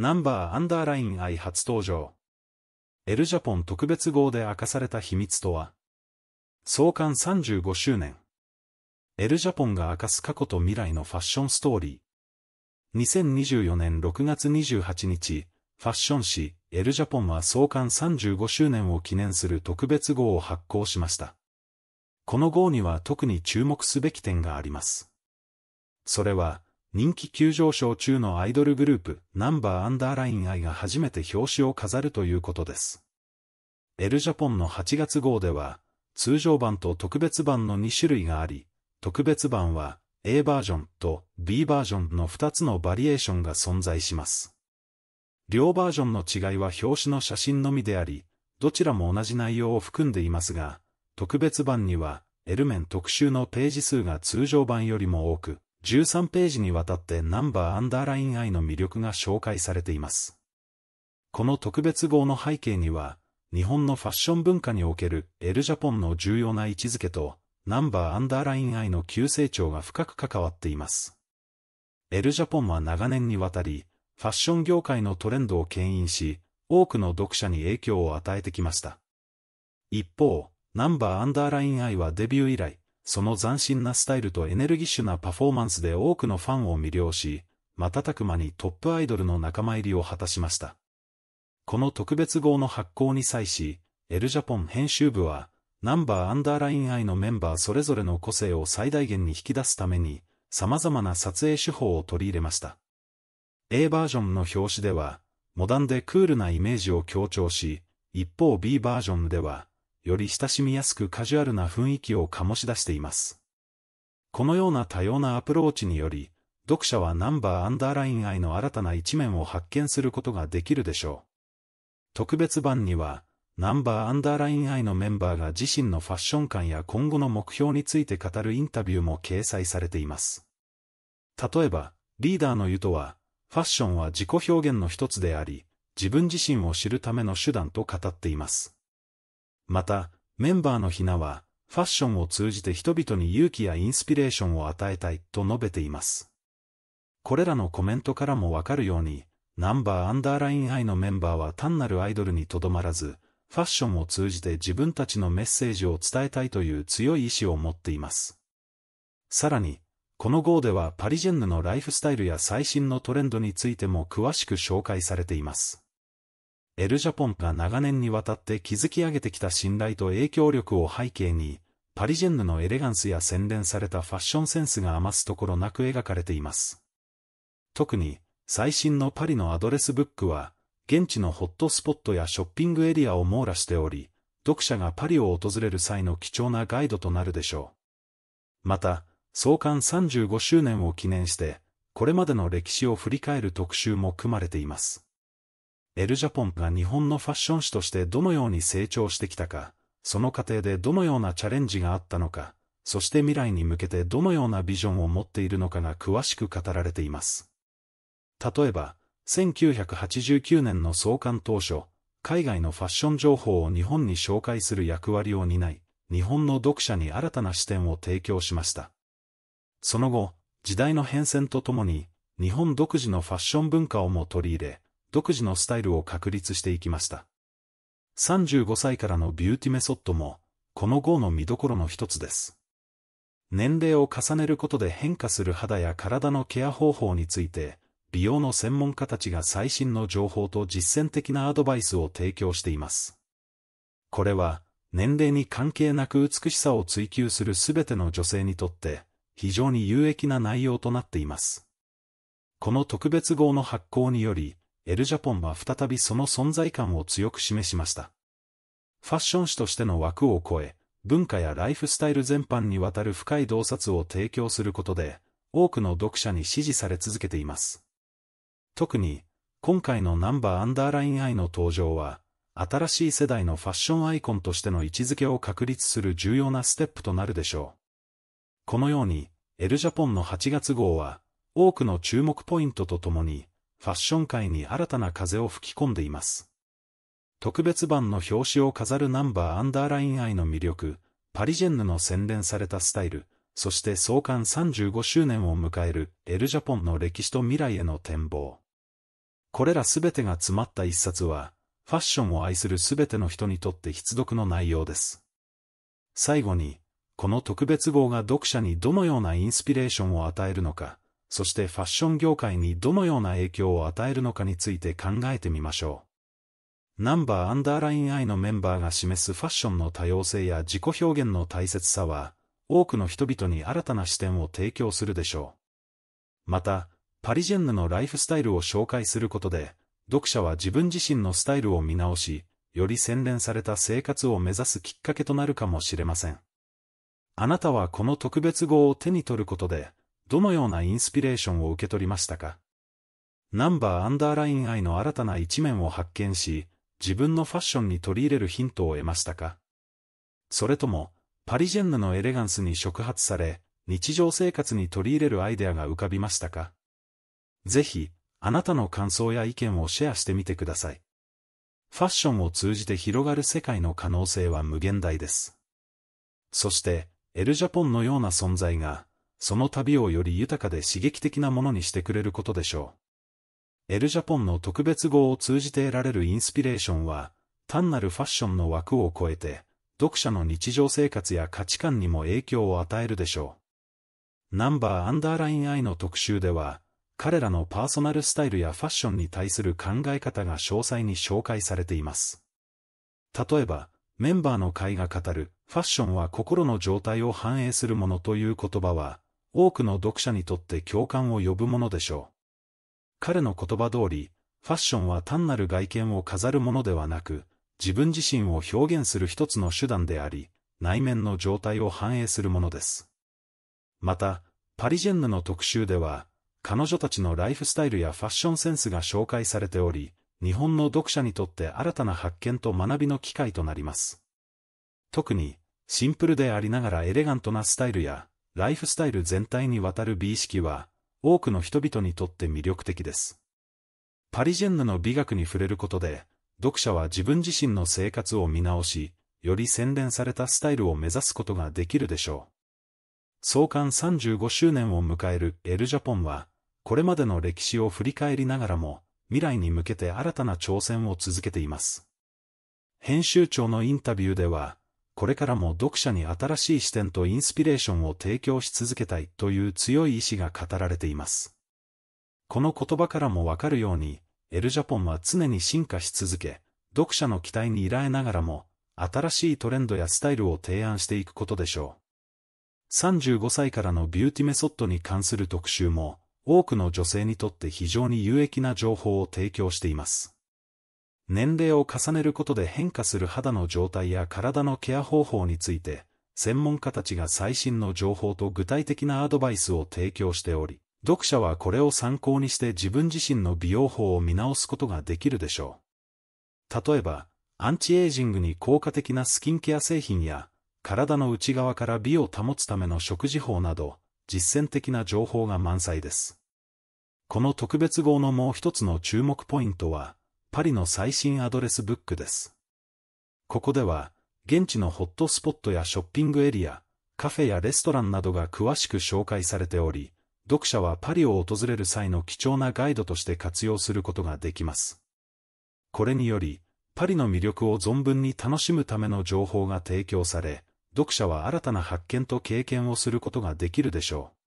ナンバーアンダーライン I 初登場。エルジャポン特別号で明かされた秘密とは創刊35周年。エルジャポンが明かす過去と未来のファッションストーリー。2024年6月28日、ファッション誌、エルジャポンは創刊35周年を記念する特別号を発行しました。この号には特に注目すべき点があります。それは、人気急上昇中のアイドルグループ、ナンバーアンダーライン I が初めて表紙を飾るということです。エルジャポンの8月号では、通常版と特別版の2種類があり、特別版は A バージョンと B バージョンの2つのバリエーションが存在します。両バージョンの違いは表紙の写真のみであり、どちらも同じ内容を含んでいますが、特別版には、エルメン特集のページ数が通常版よりも多く、13ページにわたってナンバーアンダーライン I の魅力が紹介されています。この特別号の背景には、日本のファッション文化におけるエルジャポンの重要な位置づけと、ナンバーアンダーライン I の急成長が深く関わっています。エルジャポンは長年にわたり、ファッション業界のトレンドを牽引し、多くの読者に影響を与えてきました。一方、ナンバーアンダーライン I はデビュー以来、その斬新なスタイルとエネルギッシュなパフォーマンスで多くのファンを魅了し、瞬く間にトップアイドルの仲間入りを果たしました。この特別号の発行に際し、エルジャポン編集部は、ナンバーアンダーライン I のメンバーそれぞれの個性を最大限に引き出すために、様々な撮影手法を取り入れました。A バージョンの表紙では、モダンでクールなイメージを強調し、一方 B バージョンでは、より親しみやすくカジュアルな雰囲気を醸し出しています。このような多様なアプローチにより、読者はナンバーアンダーライン愛の新たな一面を発見することができるでしょう。特別版には、ナンバーアンダーライン愛のメンバーが自身のファッション感や今後の目標について語るインタビューも掲載されています。例えば、リーダーの湯とは、ファッションは自己表現の一つであり、自分自身を知るための手段と語っています。また、メンバーのひなは、ファッションを通じて人々に勇気やインスピレーションを与えたいと述べています。これらのコメントからもわかるように、ナンバーアンダーライン愛のメンバーは単なるアイドルにとどまらず、ファッションを通じて自分たちのメッセージを伝えたいという強い意志を持っています。さらに、この号ではパリジェンヌのライフスタイルや最新のトレンドについても詳しく紹介されています。エルジャポンが長年にわたって築き上げてきた信頼と影響力を背景に、パリジェンヌのエレガンスや洗練されたファッションセンスが余すところなく描かれています。特に、最新のパリのアドレスブックは、現地のホットスポットやショッピングエリアを網羅しており、読者がパリを訪れる際の貴重なガイドとなるでしょう。また、創刊35周年を記念して、これまでの歴史を振り返る特集も組まれています。エル・ジャポンが日本のファッション誌としてどのように成長してきたか、その過程でどのようなチャレンジがあったのか、そして未来に向けてどのようなビジョンを持っているのかが詳しく語られています。例えば、1989年の創刊当初、海外のファッション情報を日本に紹介する役割を担い、日本の読者に新たな視点を提供しました。その後、時代の変遷とともに、日本独自のファッション文化をも取り入れ、独自のスタイルを確立していきました。35歳からのビューティメソッドも、この号の見どころの一つです。年齢を重ねることで変化する肌や体のケア方法について、美容の専門家たちが最新の情報と実践的なアドバイスを提供しています。これは、年齢に関係なく美しさを追求するすべての女性にとって、非常に有益な内容となっています。この特別号の発行により、エルジャポンは再びその存在感を強く示しました。ファッション誌としての枠を超え、文化やライフスタイル全般にわたる深い洞察を提供することで、多くの読者に支持され続けています。特に、今回のナンバーアンダーラインアイの登場は、新しい世代のファッションアイコンとしての位置づけを確立する重要なステップとなるでしょう。このように、エルジャポンの8月号は、多くの注目ポイントとともに、ファッション界に新たな風を吹き込んでいます。特別版の表紙を飾るナンバーアンダーライン愛の魅力、パリジェンヌの洗練されたスタイル、そして創刊35周年を迎えるエルジャポンの歴史と未来への展望。これらすべてが詰まった一冊は、ファッションを愛するすべての人にとって必読の内容です。最後に、この特別号が読者にどのようなインスピレーションを与えるのか、そしてファッション業界にどのような影響を与えるのかについて考えてみましょう。ナンバーアンダーライン I のメンバーが示すファッションの多様性や自己表現の大切さは、多くの人々に新たな視点を提供するでしょう。また、パリジェンヌのライフスタイルを紹介することで、読者は自分自身のスタイルを見直し、より洗練された生活を目指すきっかけとなるかもしれません。あなたはこの特別号を手に取ることで、どのようなインスピレーションを受け取りましたかナンバーアンダーライン愛の新たな一面を発見し、自分のファッションに取り入れるヒントを得ましたかそれとも、パリジェンヌのエレガンスに触発され、日常生活に取り入れるアイデアが浮かびましたかぜひ、あなたの感想や意見をシェアしてみてください。ファッションを通じて広がる世界の可能性は無限大です。そして、エルジャポンのような存在が、その旅をより豊かで刺激的なものにしてくれることでしょう。エルジャポンの特別号を通じて得られるインスピレーションは、単なるファッションの枠を超えて、読者の日常生活や価値観にも影響を与えるでしょう。ナンバーアンダーライン I の特集では、彼らのパーソナルスタイルやファッションに対する考え方が詳細に紹介されています。例えば、メンバーの会が語る、ファッションは心の状態を反映するものという言葉は、多くの読者にとって共感を呼ぶものでしょう。彼の言葉通り、ファッションは単なる外見を飾るものではなく、自分自身を表現する一つの手段であり、内面の状態を反映するものです。また、パリジェンヌの特集では、彼女たちのライフスタイルやファッションセンスが紹介されており、日本の読者にとって新たな発見と学びの機会となります。特に、シンプルでありながらエレガントなスタイルや、ライフスタイル全体にわたる美意識は、多くの人々にとって魅力的です。パリジェンヌの美学に触れることで、読者は自分自身の生活を見直し、より洗練されたスタイルを目指すことができるでしょう。創刊35周年を迎えるエルジャポンは、これまでの歴史を振り返りながらも、未来に向けて新たな挑戦を続けています。編集長のインタビューでは、これからも読者に新しい視点とインスピレーションを提供し続けたいという強い意志が語られています。この言葉からもわかるように、エルジャポンは常に進化し続け、読者の期待に依頼ながらも、新しいトレンドやスタイルを提案していくことでしょう。35歳からのビューティメソッドに関する特集も、多くの女性にとって非常に有益な情報を提供しています。年齢を重ねることで変化する肌の状態や体のケア方法について、専門家たちが最新の情報と具体的なアドバイスを提供しており、読者はこれを参考にして自分自身の美容法を見直すことができるでしょう。例えば、アンチエイジングに効果的なスキンケア製品や、体の内側から美を保つための食事法など、実践的な情報が満載です。この特別号のもう一つの注目ポイントは、パリの最新アドレスブックです。ここでは、現地のホットスポットやショッピングエリア、カフェやレストランなどが詳しく紹介されており、読者はパリを訪れる際の貴重なガイドとして活用することができます。これにより、パリの魅力を存分に楽しむための情報が提供され、読者は新たな発見と経験をすることができるでしょう。